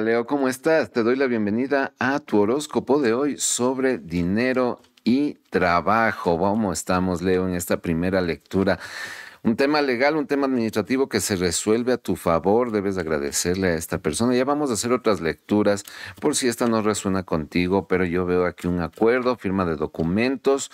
Leo, ¿cómo estás? Te doy la bienvenida a tu horóscopo de hoy sobre dinero y trabajo. ¿Cómo estamos Leo en esta primera lectura? Un tema legal, un tema administrativo que se resuelve a tu favor, debes agradecerle a esta persona. Ya vamos a hacer otras lecturas por si esta no resuena contigo, pero yo veo aquí un acuerdo, firma de documentos,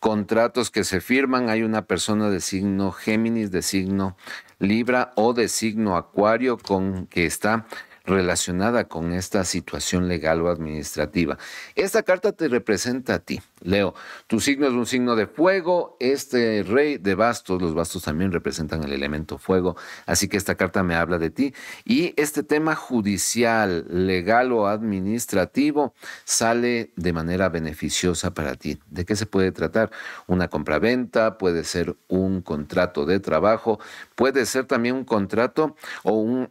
contratos que se firman. Hay una persona de signo Géminis, de signo Libra o de signo Acuario con que está relacionada con esta situación legal o administrativa. Esta carta te representa a ti, Leo. Tu signo es un signo de fuego, este rey de bastos, los bastos también representan el elemento fuego, así que esta carta me habla de ti. Y este tema judicial, legal o administrativo sale de manera beneficiosa para ti. ¿De qué se puede tratar? Una compraventa, puede ser un contrato de trabajo, puede ser también un contrato o un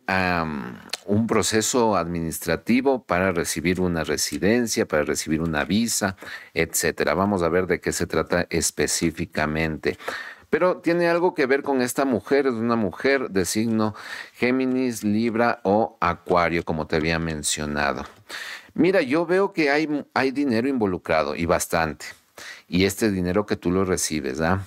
un proceso administrativo para recibir una residencia, para recibir una visa, etcétera. Vamos a ver de qué se trata específicamente. Pero tiene algo que ver con esta mujer, es una mujer de signo Géminis, Libra o Acuario, como te había mencionado. Mira, yo veo que hay, hay dinero involucrado y bastante. Y este dinero que tú lo recibes, ¿ah?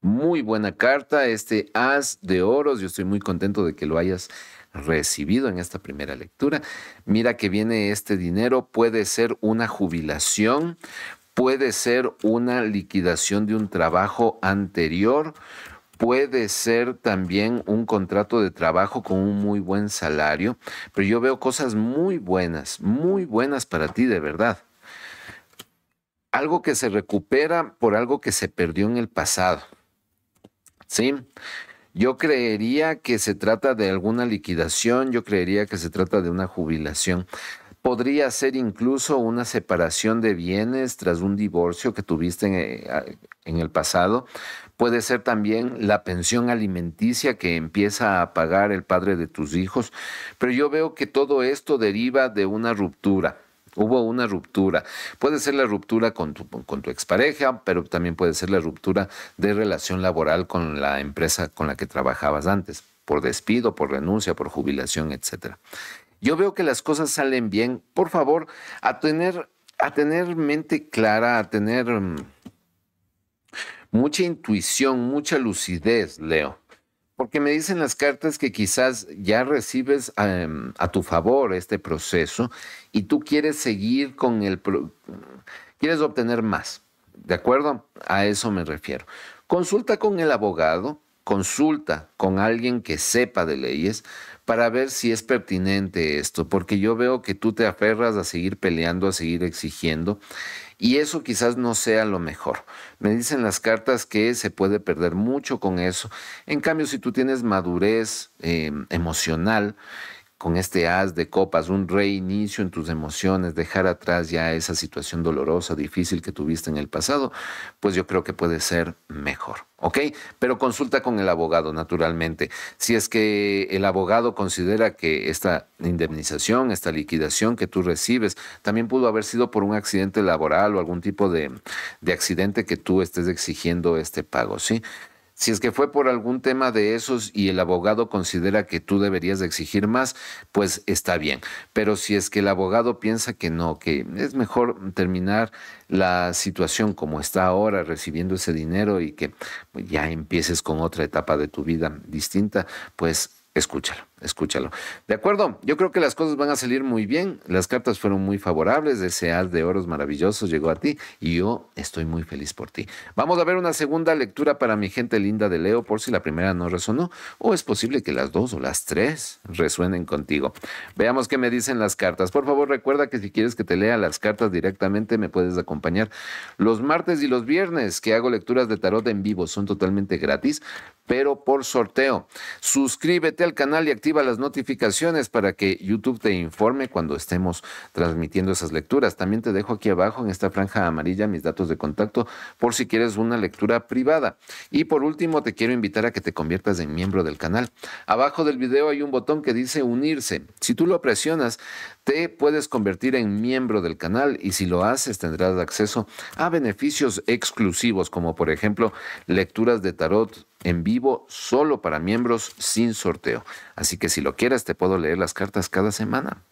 Muy buena carta, este as de oros. Yo estoy muy contento de que lo hayas recibido en esta primera lectura. Mira que viene este dinero, puede ser una jubilación, puede ser una liquidación de un trabajo anterior, puede ser también un contrato de trabajo con un muy buen salario, pero yo veo cosas muy buenas, muy buenas para ti de verdad. Algo que se recupera por algo que se perdió en el pasado. ¿Sí? Yo creería que se trata de alguna liquidación, yo creería que se trata de una jubilación. Podría ser incluso una separación de bienes tras un divorcio que tuviste en, eh, el pasado. Puede ser también la pensión alimenticia que empieza a pagar el padre de tus hijos. Pero yo veo que todo esto deriva de una ruptura Hubo una ruptura. Puede ser la ruptura con tu, expareja, pero también puede ser la ruptura de relación laboral con la empresa con la que trabajabas antes, por despido, por renuncia, por jubilación, etc. Yo veo que las cosas salen bien. Por favor, a tener, a tener mente clara, a tener mm, mucha intuición, mucha lucidez, Leo porque me dicen las cartas que quizás ya recibes em, a tu favor este proceso y tú quieres seguir con el... quieres obtener más, ¿de acuerdo? A eso me refiero. Consulta con el abogado, consulta con alguien que sepa de leyes para ver si es pertinente esto, porque yo veo que tú te aferras a seguir peleando, a seguir exigiendo y eso quizás no sea lo mejor. Me dicen las cartas que se puede perder mucho con eso. En cambio, si tú tienes madurez eh, emocional, con este as de copas, un reinicio en tus emociones, dejar atrás ya esa situación dolorosa, difícil que tuviste en el pasado, pues yo creo que puede ser mejor, ¿ok? Pero consulta con el abogado, naturalmente. Si es que el abogado considera que esta indemnización, esta liquidación que tú recibes, también pudo haber sido por un accidente laboral o algún tipo de, de accidente que tú estés exigiendo este pago, ¿sí? Si es que fue por algún tema de esos y el abogado considera que tú deberías de exigir más, pues está bien. Pero si es que el abogado piensa que no, que es mejor terminar la situación como está ahora, recibiendo ese dinero y que ya empieces con otra etapa de tu vida distinta, pues Escúchalo, escúchalo. De acuerdo, yo creo que las cosas van a salir muy bien. Las cartas fueron muy favorables. Ese haz de oros maravilloso llegó a ti y yo estoy muy feliz por ti. Vamos a ver una segunda lectura para mi gente linda de Leo, por si la primera no resonó, o es posible que las dos o las tres resuenen contigo. Veamos qué me dicen las cartas. Por favor, recuerda que si quieres que te lea las cartas directamente, me puedes acompañar los martes y los viernes, que hago lecturas de tarot en vivo. Son totalmente gratis, pero por sorteo. Suscríbete al canal y activa las notificaciones para que YouTube te informe cuando estemos transmitiendo esas lecturas. También te dejo aquí abajo en esta franja amarilla mis datos de contacto por si quieres una lectura privada. Y por último, te quiero invitar a que te conviertas en miembro del canal. Abajo del video hay un botón que dice unirse. Si tú lo presionas, te puedes convertir en miembro del canal y si lo haces tendrás acceso a beneficios exclusivos como por ejemplo lecturas de tarot en vivo solo para miembros sin sorteo. Así que si lo quieres te puedo leer las cartas cada semana.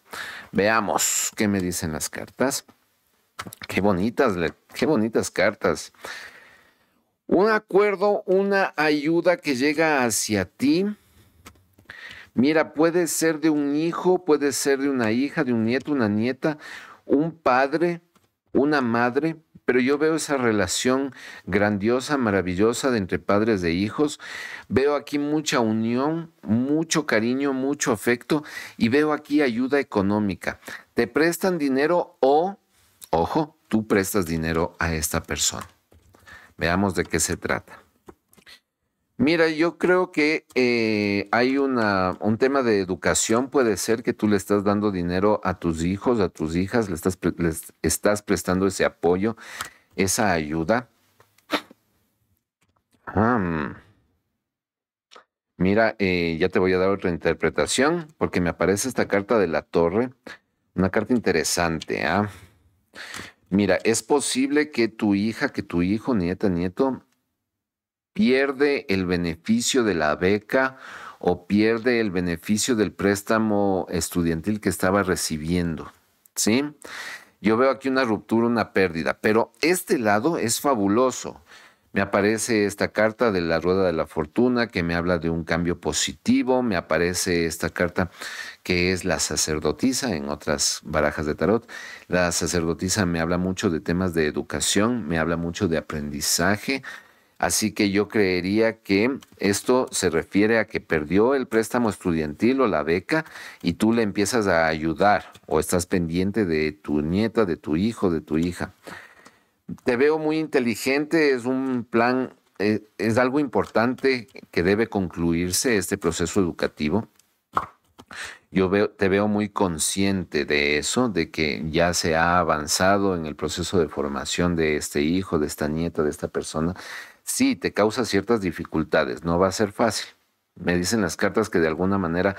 Veamos qué me dicen las cartas. Qué bonitas, qué bonitas cartas. Un acuerdo, una ayuda que llega hacia ti. Mira, puede ser de un hijo, puede ser de una hija, de un nieto, una nieta, un padre, una madre, pero yo veo esa relación grandiosa, maravillosa de entre padres e hijos. Veo aquí mucha unión, mucho cariño, mucho afecto y veo aquí ayuda económica. Te prestan dinero o, ojo, tú prestas dinero a esta persona. Veamos de qué se trata. Mira, yo creo que eh, hay un tema de educación, puede ser que tú le estás dando dinero a tus hijos, a tus hijas, le estás, les estás prestando ese apoyo, esa ayuda. mira, eh, ya te voy a dar otra interpretación, porque me aparece esta carta de la torre, una carta interesante. ¿ah? Mira, es posible que tu hija, que tu hijo, nieta, nieto, pierde el beneficio de la beca o pierde el beneficio del préstamo estudiantil que estaba recibiendo. ¿Sí? Yo veo aquí una ruptura, una pérdida, pero este lado es fabuloso. Me aparece esta carta de la rueda de la fortuna que me habla de un cambio positivo, me aparece esta carta que es la sacerdotisa en otras barajas de tarot. La sacerdotisa me habla mucho de temas de educación, me habla mucho de aprendizaje, Así que yo creería que esto se refiere a que perdió el préstamo estudiantil o la beca y tú le empiezas a ayudar o estás pendiente de tu nieta, de tu hijo, de tu hija. Te veo muy inteligente, es un plan, eh, es, algo importante que debe concluirse este proceso educativo yo te veo muy consciente de eso, de que ya se ha avanzado en el proceso de formación de este hijo, de esta nieta, de esta persona. Sí, te causa ciertas dificultades, no va a ser fácil, me dicen las cartas que de alguna manera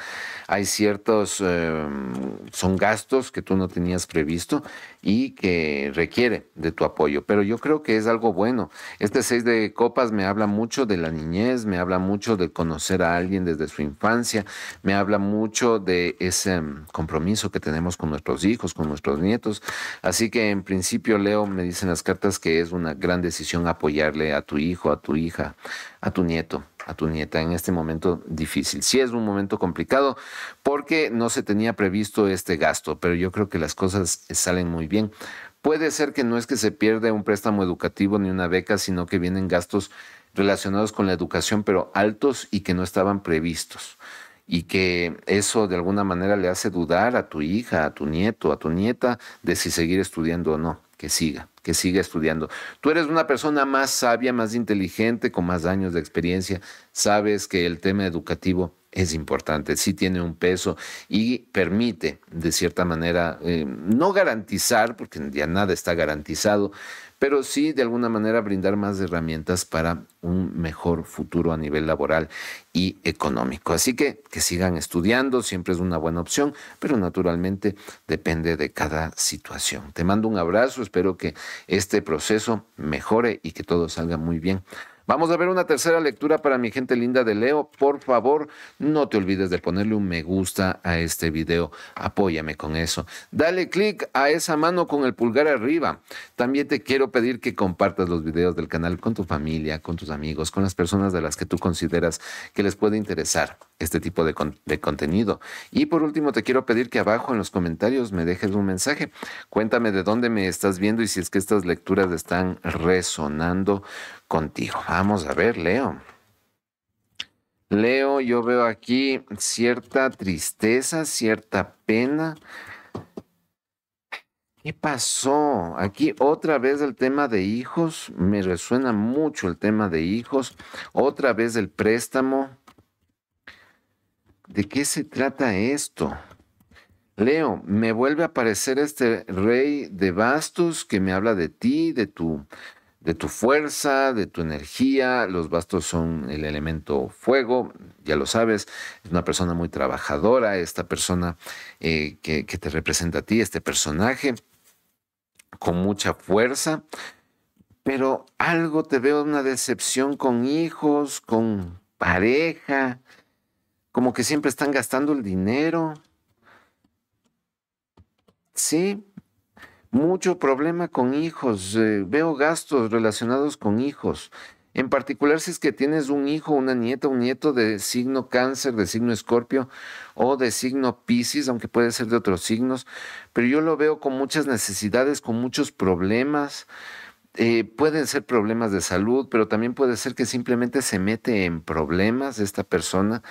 hay ciertos, em, son gastos que tú no tenías previsto y que requiere de tu apoyo. Pero yo creo que es algo bueno. Este seis de copas me habla mucho de la niñez, me habla mucho de conocer a alguien desde su infancia, me habla mucho de ese compromiso que tenemos con nuestros hijos, con nuestros nietos. Así que en principio, Leo, me dicen las cartas que es una gran decisión apoyarle a tu hijo, a tu hija, a tu nieto a tu nieta en este momento difícil. si es un momento complicado porque no se tenía previsto este gasto, pero yo creo que las cosas salen muy bien. Puede ser que no es que se pierda un préstamo educativo ni una beca, sino que vienen gastos relacionados con la educación, pero altos y que no estaban previstos. Y que eso de alguna manera le hace dudar a tu hija, a tu nieto, a tu nieta de si seguir estudiando o no que siga, que siga estudiando. Tú eres una persona más sabia, más inteligente, con más años de experiencia, sabes que el tema educativo es importante, sí tiene un peso y permite, de cierta manera, eh, no garantizar, porque ya nada está garantizado, pero sí de alguna manera brindar más herramientas para un mejor futuro a nivel laboral y económico. Así que que sigan estudiando, siempre es una buena opción, pero naturalmente depende de cada situación. Te mando un abrazo, espero que este proceso mejore y que todo salga muy bien Vamos a ver una tercera lectura para mi gente linda de Leo. Por favor, no te olvides de ponerle un me gusta a este video. Apóyame con eso. Dale click a esa mano con el pulgar arriba. También te quiero pedir que compartas los videos del canal con tu familia, con tus amigos, con las personas de las que tú consideras que les puede interesar este tipo de, de contenido. Y por último, te quiero pedir que abajo en los comentarios me dejes un mensaje. Cuéntame de dónde me estás viendo y si es que estas lecturas están resonando contigo. Vamos a ver, Leo. Leo, yo veo aquí cierta tristeza, cierta pena. ¿Qué pasó? Aquí otra vez el tema de hijos, me resuena mucho el tema de hijos, otra vez el préstamo. ¿De qué se trata esto? Leo, me vuelve a aparecer este rey de bastos que me habla de ti, de tu de tu fuerza, de tu energía. Los bastos son el elemento fuego, ya lo sabes, es una persona muy trabajadora, esta persona eh, que, que te representa a ti, este personaje, con mucha fuerza. Pero algo te veo una decepción con hijos, con pareja, como que siempre están gastando el dinero. Sí, mucho problema con hijos, eh, veo gastos relacionados con hijos. En particular si es que tienes un hijo, una nieta, un nieto de signo cáncer, de signo escorpio o de signo piscis, aunque puede ser de otros signos, pero yo lo veo con muchas necesidades, con muchos problemas. Eh, pueden ser problemas de salud, pero también puede ser que simplemente se mete en problemas esta persona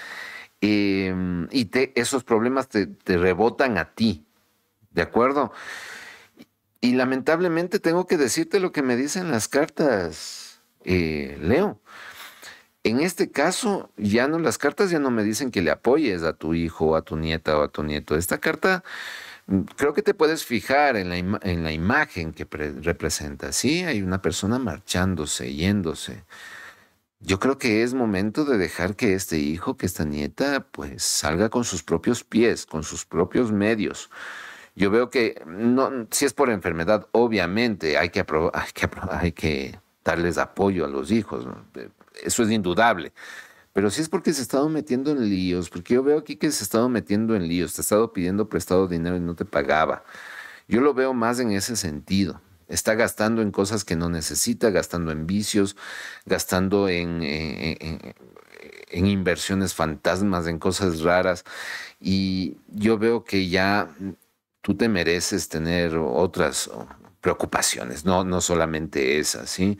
em, y esos problemas te, te rebotan a ti, ¿de acuerdo? Y lamentablemente tengo que decirte lo que me dicen las cartas, eh, Leo. En este caso, ya no, las cartas ya no me dicen que le apoyes a tu hijo, a tu nieta o a tu nieto. Esta carta, mm, creo que te puedes fijar en la, en la imagen que representa. Sí, hay una persona marchándose, yéndose. Yo creo que es momento de dejar que este hijo, que esta nieta, pues salga con sus propios pies, con sus propios medios yo veo que no, si es por enfermedad, obviamente hay que, hay que, darles apoyo a los hijos. Eso es indudable. Pero si es porque se ha estado metiendo en líos, porque yo veo aquí que se ha estado metiendo en líos, te ha estado pidiendo prestado dinero y no te pagaba. Yo lo veo más en ese sentido. Está gastando en cosas que no necesita, gastando en vicios, gastando en inversiones fantasmas, en cosas raras. Y yo veo que ya tú te mereces tener otras oh, preocupaciones, no, no solamente esas, ¿sí?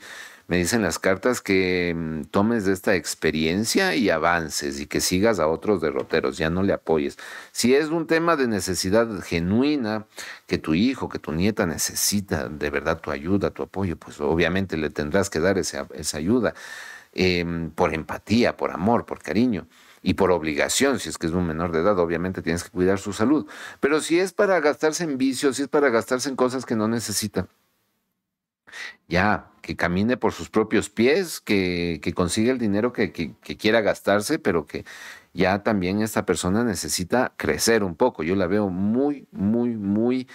Me dicen las cartas que mm, tomes de esta experiencia y avances y que sigas a otros derroteros, ya no le apoyes. Si es un tema de necesidad genuina, que tu hijo, que tu nieta necesita de verdad tu ayuda, tu apoyo, pues obviamente le tendrás que dar esa, ayuda em, por empatía, por amor, por cariño y por obligación, si es que es un menor de edad, obviamente tienes que cuidar su salud. Pero si es para gastarse en vicios, si es para gastarse en cosas que no necesita, ya, que camine por sus propios pies, que, consiga el dinero que, que, quiera gastarse, pero que ya también esta persona necesita crecer un poco. Yo la veo muy, muy, muy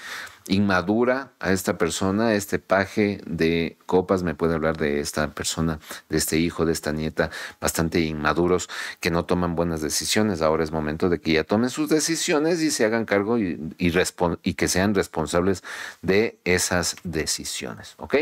inmadura a esta persona, este paje de copas me puede hablar de esta persona, de este hijo, de esta nieta, bastante inmaduros que no toman buenas decisiones. Ahora es momento de que ya tomen sus decisiones y se hagan cargo y, y que sean responsables de esas decisiones. ¿Ok?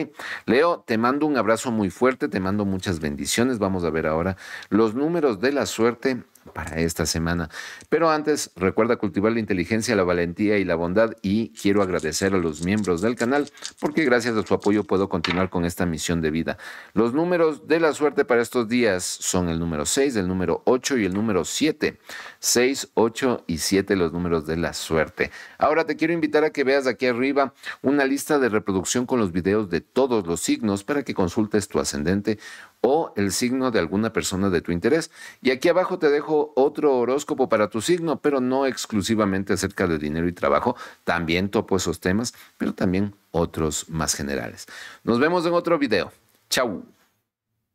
Leo, te mando un abrazo muy fuerte, te mando muchas bendiciones. Vamos a ver ahora los números de la suerte para esta semana. Pero antes, recuerda cultivar la inteligencia, la valentía y la bondad y quiero agradecer a los miembros del canal porque gracias a su apoyo puedo continuar con esta misión de vida. Los números de la suerte para estos días son el número 6, el número 8 y el número 7. 6, 8 y 7 los números de la suerte. Ahora te quiero invitar a que veas aquí arriba una lista de reproducción con los videos de todos los signos para que consultes tu ascendente o el signo de alguna persona de tu interés. Y aquí abajo te dejo otro horóscopo para tu signo, pero no exclusivamente acerca de dinero y trabajo, también topo esos temas, pero también otros más generales. Nos vemos en otro video. Chau.